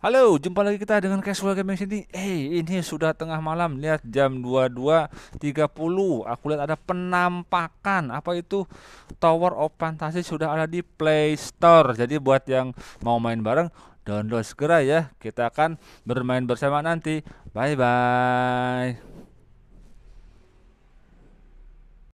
Halo, jumpa lagi kita dengan Casual Gaming sini Eh, hey, ini sudah tengah malam. Lihat jam 22.30. Aku lihat ada penampakan. Apa itu? Tower of Fantasy sudah ada di Play Store. Jadi buat yang mau main bareng, download segera ya. Kita akan bermain bersama nanti. Bye bye.